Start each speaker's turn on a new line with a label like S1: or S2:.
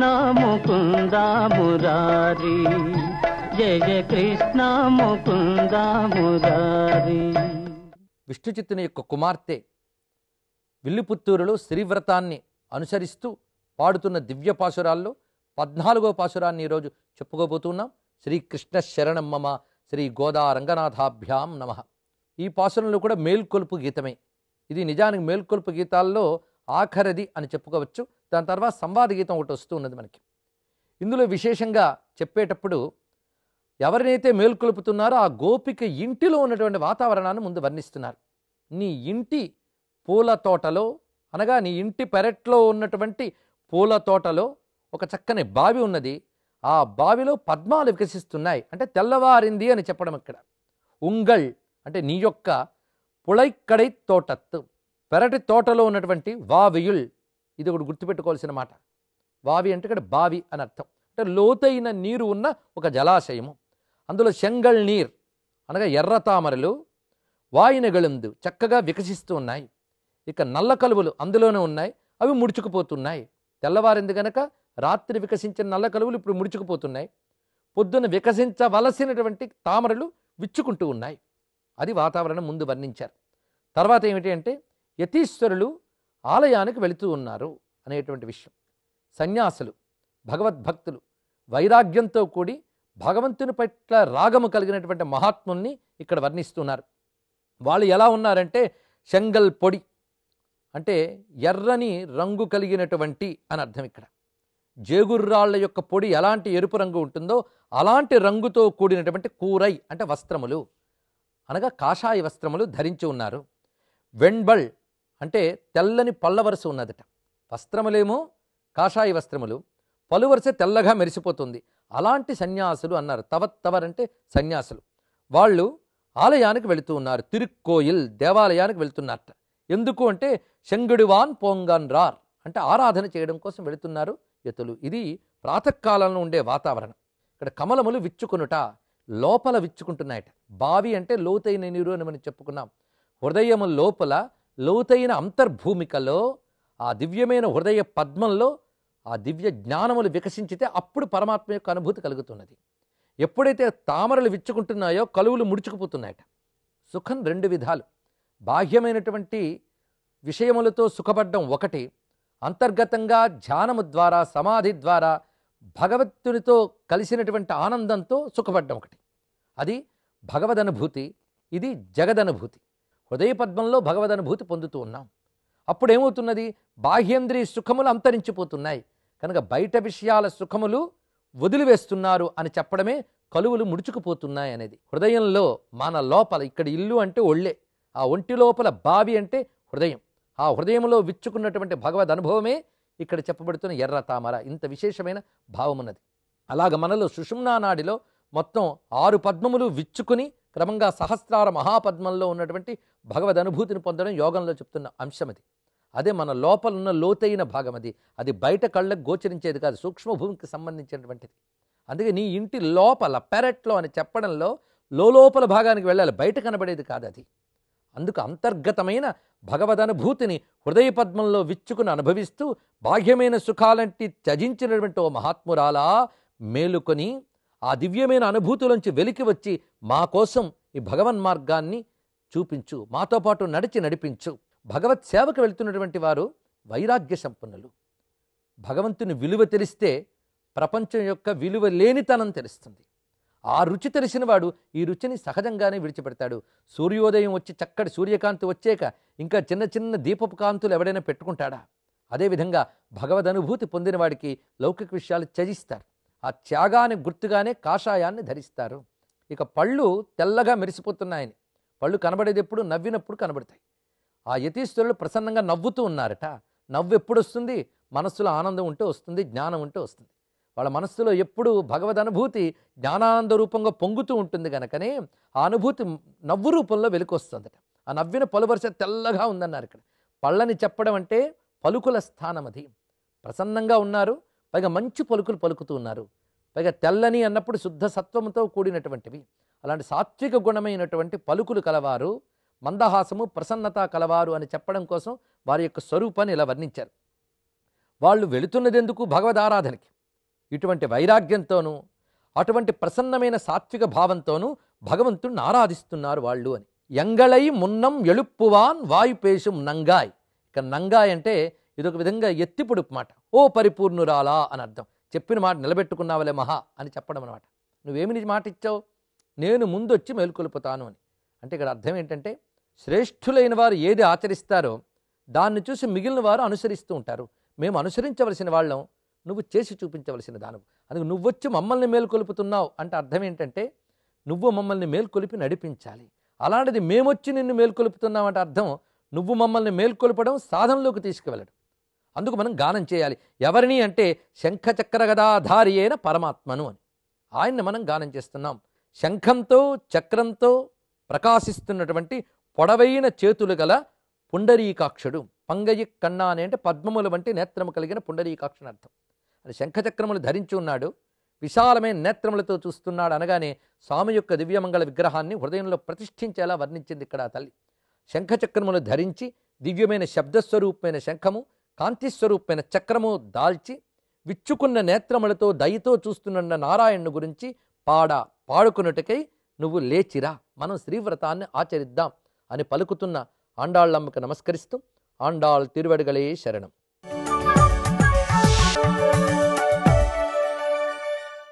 S1: కృష్ణ మురారి జయ జయ మురారి విష్ణుచిత్తుని యొక్క కుమార్తె విల్లుపుత్తూరులో శ్రీవ్రతాన్ని అనుసరిస్తూ పాడుతున్న దివ్య పాశురాల్లో పద్నాలుగో పాశురాన్ని ఈరోజు చెప్పుకోబోతున్నాం శ్రీకృష్ణ శరణమ్మ మమ శ్రీ గోదా రంగనాథాభ్యాం నమ ఈ పాశురంలో కూడా మేల్కొలుపు గీతమే ఇది నిజానికి మేల్కొలుపు గీతాల్లో ఆఖరది అని చెప్పుకోవచ్చు దాని తర్వాత సంవాద గీతం ఒకటి వస్తూ ఉన్నది మనకి ఇందులో విశేషంగా చెప్పేటప్పుడు ఎవరినైతే మేల్కొలుపుతున్నారో ఆ గోపిక ఇంటిలో ఉన్నటువంటి వాతావరణాన్ని ముందు వర్ణిస్తున్నారు నీ ఇంటి పూల తోటలో అనగా నీ ఇంటి పెరట్లో ఉన్నటువంటి పూల తోటలో ఒక చక్కని బావి ఉన్నది ఆ బావిలో పద్మాలు వికసిస్తున్నాయి అంటే తెల్లవారింది అని చెప్పడం ఇక్కడ ఉంగల్ అంటే నీ యొక్క పుళైక్కడై తోటత్తు పెరటి తోటలో ఉన్నటువంటి వావియుల్ ఇది ఒకటి గుర్తుపెట్టుకోవాల్సిన మాట వావి అంటే ఇక్కడ బావి అని అర్థం అంటే లోతైన నీరు ఉన్న ఒక జలాశయము అందులో శంగల్ నీర్ అనగా ఎర్ర తామరలు వాయినగలందు చక్కగా వికసిస్తూ ఉన్నాయి ఇక నల్ల కలువలు అందులోనే ఉన్నాయి అవి ముడుచుకుపోతున్నాయి తెల్లవారింది గనక రాత్రి వికసించిన నల్ల కలువలు ఇప్పుడు ముడుచుకుపోతున్నాయి పొద్దున వికసించవలసినటువంటి తామరలు విచ్చుకుంటూ ఉన్నాయి అది వాతావరణం ముందు వర్ణించారు తర్వాత ఏమిటి అంటే యతీశ్వరులు ఆలయానికి వెళుతూ ఉన్నారు అనేటువంటి విషయం సన్యాసులు భగవద్భక్తులు వైరాగ్యంతో కూడి భగవంతుని పట్ల రాగము కలిగినటువంటి మహాత్ముల్ని ఇక్కడ వర్ణిస్తున్నారు వాళ్ళు ఎలా ఉన్నారంటే శంగల్ పొడి అంటే ఎర్రని రంగు కలిగినటువంటి అని అర్థం ఇక్కడ జేగుర్రాళ్ల యొక్క పొడి ఎలాంటి ఎరుపు రంగు ఉంటుందో అలాంటి రంగుతో కూడినటువంటి కూరై అంటే వస్త్రములు అనగా కాషాయ వస్త్రములు ధరించి ఉన్నారు వెణ్బల్ అంటే తెల్లని పళ్ళ వరుస ఉన్నదట వస్త్రములేమో కాషాయ వస్త్రములు పలు వరుస తెల్లగా మెరిసిపోతుంది అలాంటి సన్యాసులు అన్నారు అంటే సన్యాసులు వాళ్ళు ఆలయానికి వెళుతూ ఉన్నారు తిరుక్కోయిల్ దేవాలయానికి వెళుతున్నారట ఎందుకు అంటే శంగుడివాన్ పోంగన్ రార్ అంటే ఆరాధన చేయడం కోసం వెళుతున్నారు యతులు ఇది ప్రాతకాలంలో ఉండే వాతావరణం ఇక్కడ కమలములు విచ్చుకునుట లోపల విచ్చుకుంటున్నాయట బావి అంటే లోతైన నీరు అని మనం చెప్పుకున్నాం హృదయము లోపల లోతైన అంతర్భూమికలో ఆ దివ్యమైన హృదయ పద్మంలో ఆ దివ్య జ్ఞానములు వికసించితే అప్పుడు పరమాత్మ యొక్క అనుభూతి కలుగుతున్నది ఎప్పుడైతే తామరలు విచ్చుకుంటున్నాయో కలువులు ముడుచుకుపోతున్నాయట సుఖం రెండు విధాలు బాహ్యమైనటువంటి విషయములతో సుఖపడ్డం ఒకటి అంతర్గతంగా ధ్యానము ద్వారా సమాధి ద్వారా భగవత్తునితో కలిసినటువంటి ఆనందంతో సుఖపడ్డం ఒకటి అది భగవదనుభూతి ఇది జగదనుభూతి హృదయ పద్మంలో భగవద్ అనుభూతి పొందుతూ ఉన్నాం అప్పుడేమవుతున్నది బాహ్యేంద్రియ సుఖములు అంతరించిపోతున్నాయి కనుక బయట విషయాల సుఖములు వదిలివేస్తున్నారు అని చెప్పడమే కలువులు ముడుచుకుపోతున్నాయి అనేది హృదయంలో మన లోపల ఇక్కడ ఇల్లు అంటే ఒళ్ళే ఆ ఒంటి లోపల బావి అంటే హృదయం ఆ హృదయంలో విచ్చుకున్నటువంటి భగవద్ అనుభవమే ఇక్కడ చెప్పబడుతున్న ఎర్ర తామర ఇంత విశేషమైన భావమున్నది అలాగ మనలో సుషుమ్నా నాడిలో మొత్తం ఆరు పద్మములు విచ్చుకుని క్రమంగా సహస్రార మహాపద్మంలో ఉన్నటువంటి భగవద్ అనుభూతిని పొందడం యోగంలో చెప్తున్న అంశం అది అదే మన లోపల ఉన్న లోతైన భాగం అది అది బయట కళ్ళకు గోచరించేది కాదు సూక్ష్మభూమికి సంబంధించినటువంటిది అందుకే నీ ఇంటి లోపల పెరట్లో అని చెప్పడంలో లోపల భాగానికి వెళ్ళాలి బయట కనబడేది కాదు అది అందుకు అంతర్గతమైన భగవదనుభూతిని పద్మంలో విచ్చుకుని అనుభవిస్తూ బాహ్యమైన సుఖాలంటి త్యజించినటువంటి ఓ మహాత్మురాలా మేలుకొని ఆ దివ్యమైన అనుభూతులోంచి వెలికి వచ్చి మా కోసం ఈ భగవన్ మార్గాన్ని చూపించు మాతో పాటు నడిచి నడిపించు భగవత్ సేవకు వెళుతున్నటువంటి వారు వైరాగ్య సంపన్నులు భగవంతుని విలువ తెలిస్తే ప్రపంచం యొక్క విలువ లేనితనం తెలుస్తుంది ఆ రుచి వాడు ఈ రుచిని సహజంగానే విడిచిపెడతాడు సూర్యోదయం వచ్చి చక్కటి సూర్యకాంతి వచ్చాక ఇంకా చిన్న చిన్న దీపపు కాంతులు ఎవడైనా పెట్టుకుంటాడా అదేవిధంగా భగవద్ అనుభూతి పొందిన వాడికి లౌకిక విషయాలు త్యజిస్తారు ఆ త్యాగాన్ని గుర్తుగానే కాషాయాన్ని ధరిస్తారు ఇక పళ్ళు తెల్లగా మెరిసిపోతున్నాయని పళ్ళు కనబడేది ఎప్పుడు నవ్వినప్పుడు కనబడతాయి ఆ యతీశ్వరులు ప్రసన్నంగా నవ్వుతూ ఉన్నారట నవ్వు ఎప్పుడు వస్తుంది మనస్సులో ఆనందం ఉంటే వస్తుంది జ్ఞానం ఉంటే వస్తుంది వాళ్ళ మనస్సులో ఎప్పుడు భగవద్ అనుభూతి జ్ఞానానంద రూపంగా పొంగుతూ ఉంటుంది కనుకనే ఆ అనుభూతి నవ్వు రూపంలో వెలికొస్తుందట ఆ నవ్విన పలువరుస తెల్లగా ఉందన్నారు ఇక్కడ పళ్ళని చెప్పడం అంటే పలుకుల స్థానం అది ప్రసన్నంగా ఉన్నారు పైగా మంచి పలుకులు పలుకుతూ ఉన్నారు పైగా తెల్లని అన్నప్పుడు శుద్ధ సత్వంతో కూడినటువంటివి అలాంటి సాత్విక గుణమైనటువంటి పలుకులు కలవారు మందహాసము ప్రసన్నత కలవారు అని చెప్పడం కోసం వారి యొక్క స్వరూపాన్ని ఇలా వర్ణించారు వాళ్ళు వెళుతున్నది ఎందుకు ఆరాధనకి ఇటువంటి వైరాగ్యంతోనూ అటువంటి ప్రసన్నమైన సాత్విక భావంతోనూ భగవంతుణ్ణి ఆరాధిస్తున్నారు వాళ్ళు అని ఎంగళై మున్నం ఎళుప్పువాన్ వాయుపేషం నంగాయ్ ఇక నంగాయ్ అంటే ఇదొక విధంగా ఎత్తిపొడుపు మాట ఓ పరిపూర్ణురాలా అని అర్థం చెప్పిన మాట నిలబెట్టుకున్నావలే మహా అని చెప్పడం అనమాట నువ్వేమి నీ మాట ఇచ్చావు నేను ముందొచ్చి మేల్కొల్పుతాను అని అంటే ఇక్కడ అర్థం ఏంటంటే శ్రేష్ఠులైన వారు ఏది ఆచరిస్తారో దాన్ని చూసి మిగిలిన వారు అనుసరిస్తూ ఉంటారు మేము అనుసరించవలసిన వాళ్ళం నువ్వు చేసి చూపించవలసిన దానవు అందుకే నువ్వొచ్చి మమ్మల్ని మేల్కొలుపుతున్నావు అంటే అర్థం ఏంటంటే నువ్వు మమ్మల్ని మేల్కొలిపి నడిపించాలి అలాంటిది మేమొచ్చి నిన్ను అంటే అర్థం నువ్వు మమ్మల్ని మేల్కొలపడం సాధనలోకి తీసుకువెళ్ళడం అందుకు మనం గానం చేయాలి ఎవరిని అంటే అయిన పరమాత్మను అని ఆయన్ని మనం గానం చేస్తున్నాం శంఖంతో చక్రంతో ప్రకాశిస్తున్నటువంటి పొడవైన చేతులు గల పుండరీకాక్షుడు పంగయి కన్నా అని అంటే పద్మముల వంటి నేత్రము కలిగిన పుండరీకాక్షుని అర్థం అది శంఖచక్రములు ధరించి ఉన్నాడు విశాలమైన నేత్రములతో చూస్తున్నాడు అనగానే స్వామి యొక్క దివ్యమంగళ విగ్రహాన్ని హృదయంలో ప్రతిష్ఠించేలా వర్ణించింది ఇక్కడ తల్లి శంఖచక్రములు ధరించి దివ్యమైన శబ్దస్వరూపమైన శంఖము కాంతిస్వరూపమైన చక్రము దాల్చి విచ్చుకున్న నేత్రములతో దయతో చూస్తున్న నారాయణుని గురించి పాడ పాడుకున్నట్టుకై నువ్వు లేచిరా మనం శ్రీవ్రతాన్ని ఆచరిద్దాం అని పలుకుతున్న ఆండాళ్ళమ్మకు నమస్కరిస్తూ ఆండాళ్ తిరువడగలే శరణం